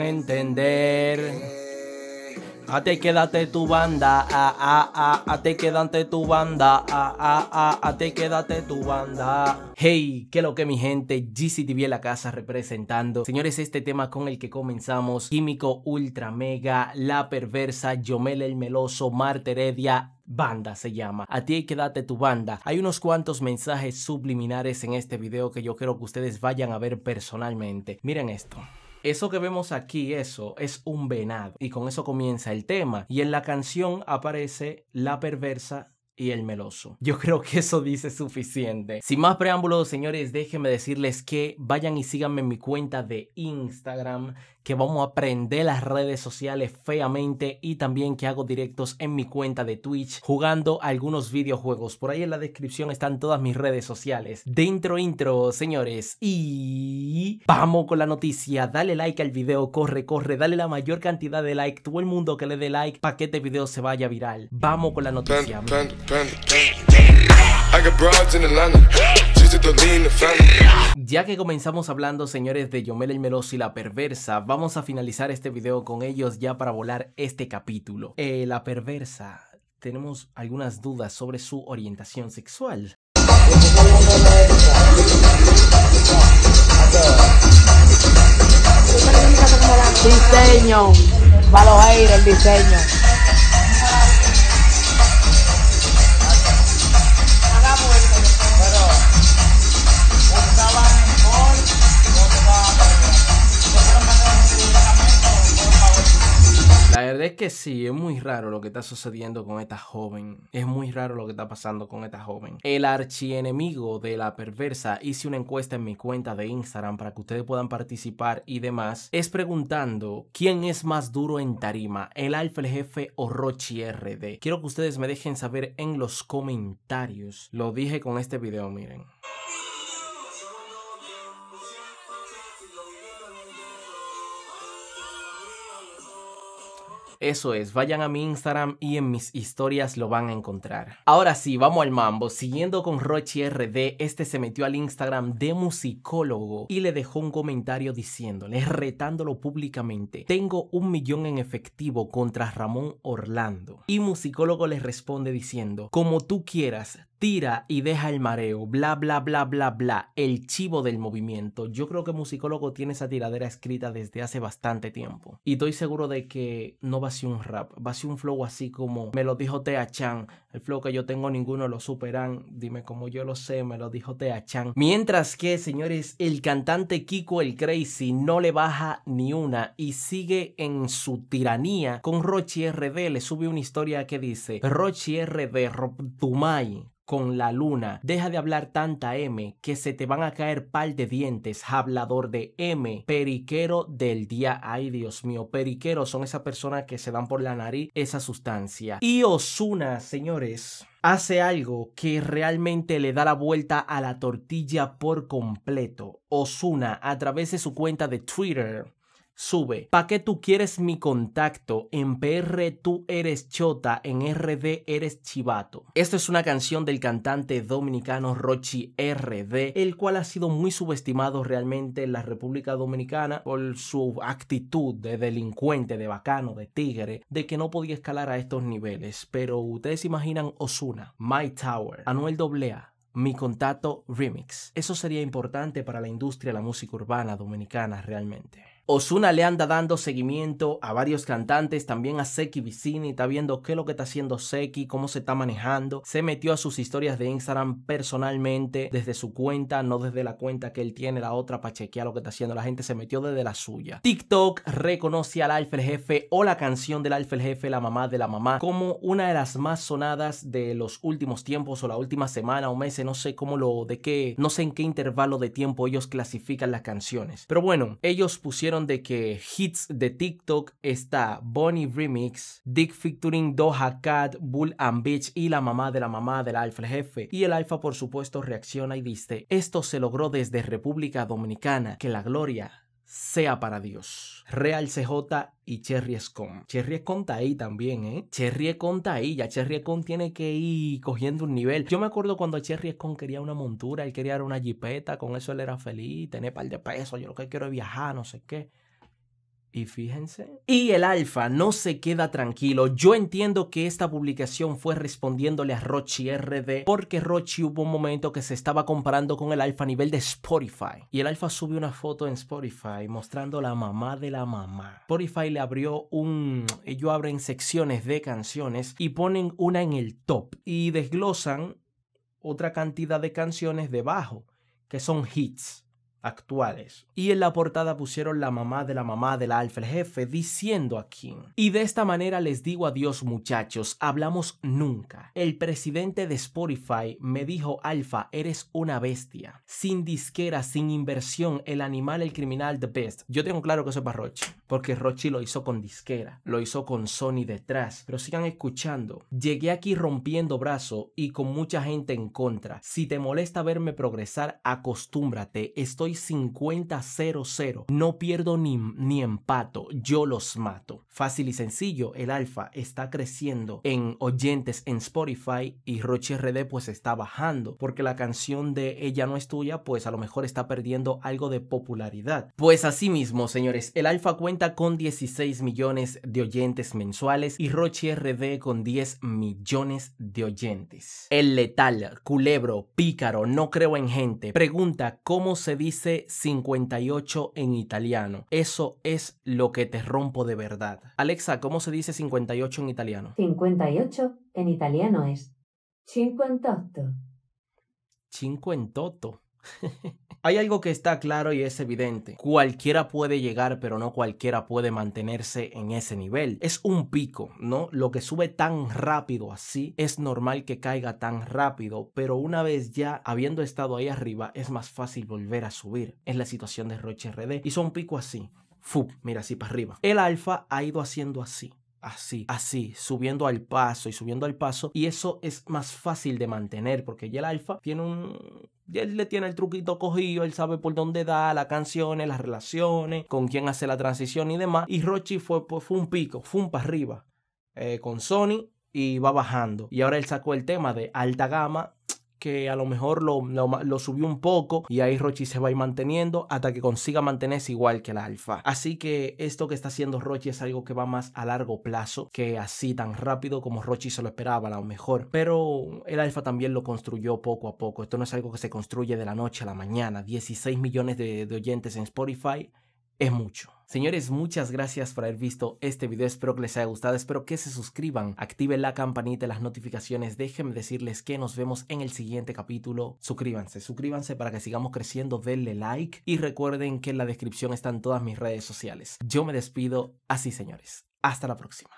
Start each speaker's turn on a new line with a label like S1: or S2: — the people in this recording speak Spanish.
S1: entender. A te quédate tu banda, a, a te quédate tu banda, a, a te quédate tu banda. Hey, qué lo que mi gente, GCTV en la casa representando. Señores, este tema con el que comenzamos, Químico Ultra Mega, La Perversa, Yomel el Meloso, Marte Heredia, Banda se llama. A ti quédate tu banda. Hay unos cuantos mensajes subliminares en este video que yo quiero que ustedes vayan a ver personalmente. Miren esto. Eso que vemos aquí, eso, es un venado. Y con eso comienza el tema. Y en la canción aparece la perversa y el meloso. Yo creo que eso dice suficiente. Sin más preámbulos, señores, déjenme decirles que vayan y síganme en mi cuenta de Instagram que vamos a aprender las redes sociales feamente y también que hago directos en mi cuenta de Twitch jugando algunos videojuegos. Por ahí en la descripción están todas mis redes sociales. Dentro intro, señores. Y vamos con la noticia. Dale like al video, corre, corre, dale la mayor cantidad de like. Todo el mundo que le dé like para que este video se vaya viral. Vamos con la noticia. I got ya que comenzamos hablando, señores, de Yomel el Meloso y la perversa, vamos a finalizar este video con ellos ya para volar este capítulo. Eh, la perversa, tenemos algunas dudas sobre su orientación sexual. Diseño, el diseño. verdad es que sí, es muy raro lo que está sucediendo con esta joven. Es muy raro lo que está pasando con esta joven. El archienemigo de la perversa hice una encuesta en mi cuenta de Instagram para que ustedes puedan participar y demás. Es preguntando quién es más duro en tarima, el alfa, el jefe o Rochi RD. Quiero que ustedes me dejen saber en los comentarios. Lo dije con este video, miren. Eso es, vayan a mi Instagram y en mis historias lo van a encontrar. Ahora sí, vamos al mambo. Siguiendo con Rochi RD, este se metió al Instagram de musicólogo y le dejó un comentario diciéndole, retándolo públicamente, tengo un millón en efectivo contra Ramón Orlando. Y musicólogo le responde diciendo, como tú quieras, tira y deja el mareo, bla, bla, bla, bla, bla, el chivo del movimiento. Yo creo que Musicólogo tiene esa tiradera escrita desde hace bastante tiempo. Y estoy seguro de que no va a ser un rap, va a ser un flow así como me lo dijo Tea Chan, el flow que yo tengo ninguno lo superan, dime como yo lo sé, me lo dijo Tea Chan. Mientras que, señores, el cantante Kiko el Crazy no le baja ni una y sigue en su tiranía con Rochi RD, le sube una historia que dice, Rochi RD, Rob Dumay, con la luna. Deja de hablar tanta M que se te van a caer pal de dientes, hablador de M, periquero del día. Ay, Dios mío, Periquero son esas personas que se dan por la nariz esa sustancia. Y Osuna, señores hace algo que realmente le da la vuelta a la tortilla por completo. Osuna, a través de su cuenta de Twitter, sube. ¿Pa' qué tú quieres mi contacto? En PR tú eres chota, en RD eres chivato. Esta es una canción del cantante dominicano Rochi RD, el cual ha sido muy subestimado realmente en la República Dominicana por su actitud de delincuente, de bacano, de tigre, de que no podía escalar a estos niveles. Pero ustedes imaginan Osuna, My Tower, Anuel AA, mi Contacto Remix. Eso sería importante para la industria de la música urbana dominicana realmente. Osuna le anda dando seguimiento a varios cantantes, también a Seki Vicini, está viendo qué es lo que está haciendo Seki, cómo se está manejando. Se metió a sus historias de Instagram personalmente desde su cuenta, no desde la cuenta que él tiene, la otra para chequear lo que está haciendo. La gente se metió desde la suya. TikTok reconoce al Alfa el Jefe o la canción del Alfa el Jefe, la mamá de la mamá, como una de las más sonadas de los últimos tiempos o la última semana o meses, no sé cómo lo, de qué, no sé en qué intervalo de tiempo ellos clasifican las canciones. Pero bueno, ellos pusieron de que hits de TikTok está Bonnie Remix, Dick featuring Doha Cat, Bull and Bitch y la mamá de la mamá del Alfa jefe. Y el Alfa por supuesto reacciona y dice, esto se logró desde República Dominicana, que la gloria sea para Dios. Real CJ y Cherry Scon. Cherry Scon está ahí también, ¿eh? Cherry Scon está ahí, ya Cherry Scon tiene que ir cogiendo un nivel. Yo me acuerdo cuando Cherry Scon quería una montura, él quería una jipeta, con eso él era feliz, tener par de pesos, yo lo que quiero es viajar, no sé qué. Y fíjense. Y el Alfa no se queda tranquilo. Yo entiendo que esta publicación fue respondiéndole a Rochi RD porque Rochi hubo un momento que se estaba comparando con el Alfa a nivel de Spotify. Y el Alfa subió una foto en Spotify mostrando la mamá de la mamá. Spotify le abrió un... Ellos abren secciones de canciones y ponen una en el top. Y desglosan otra cantidad de canciones debajo, que son hits actuales. Y en la portada pusieron la mamá de la mamá del alfa, el jefe, diciendo a Y de esta manera les digo adiós muchachos, hablamos nunca. El presidente de Spotify me dijo, alfa, eres una bestia. Sin disquera, sin inversión, el animal, el criminal, the best. Yo tengo claro que eso es para Rochi, porque Rochi lo hizo con disquera, lo hizo con Sony detrás. Pero sigan escuchando. Llegué aquí rompiendo brazo y con mucha gente en contra. Si te molesta verme progresar, acostúmbrate. Estoy 50 No pierdo ni, ni empato. Yo los mato. Fácil y sencillo, el alfa está creciendo en oyentes en Spotify y Roche RD pues está bajando porque la canción de Ella no es tuya pues a lo mejor está perdiendo algo de popularidad. Pues así mismo, señores, el alfa cuenta con 16 millones de oyentes mensuales y Roche RD con 10 millones de oyentes. El letal, culebro, pícaro, no creo en gente. Pregunta cómo se dice 58 en italiano. Eso es lo que te rompo de verdad. Alexa, ¿cómo se dice 58 en italiano? 58 en italiano es 58. 58. Hay algo que está claro y es evidente. Cualquiera puede llegar, pero no cualquiera puede mantenerse en ese nivel. Es un pico, ¿no? Lo que sube tan rápido así, es normal que caiga tan rápido, pero una vez ya habiendo estado ahí arriba, es más fácil volver a subir. Es la situación de Roche RD. y son pico así. Fu, mira así para arriba. El alfa ha ido haciendo así así, así, subiendo al paso y subiendo al paso. Y eso es más fácil de mantener porque ya el alfa tiene un... Ya él le tiene el truquito cogido, él sabe por dónde da, las canciones, las relaciones, con quién hace la transición y demás. Y Rochi fue, pues, fue un pico, fue un para arriba eh, con Sony y va bajando. Y ahora él sacó el tema de alta gama, que a lo mejor lo, subió un poco y ahí Rochi se va a ir manteniendo hasta que consiga mantenerse igual que la alfa. Así que esto que está haciendo Rochi es algo que va más a largo plazo que así tan rápido como Rochi se lo esperaba a lo mejor. Pero el alfa también lo construyó poco a poco. Esto no es algo que se construye de la noche a la mañana. 16 millones de oyentes en Spotify es mucho. Señores, muchas gracias por haber visto este video, espero que les haya gustado, espero que se suscriban, activen la campanita, las notificaciones, déjenme decirles que nos vemos en el siguiente capítulo, suscríbanse, suscríbanse para que sigamos creciendo, denle like y recuerden que en la descripción están todas mis redes sociales. Yo me despido así señores, hasta la próxima.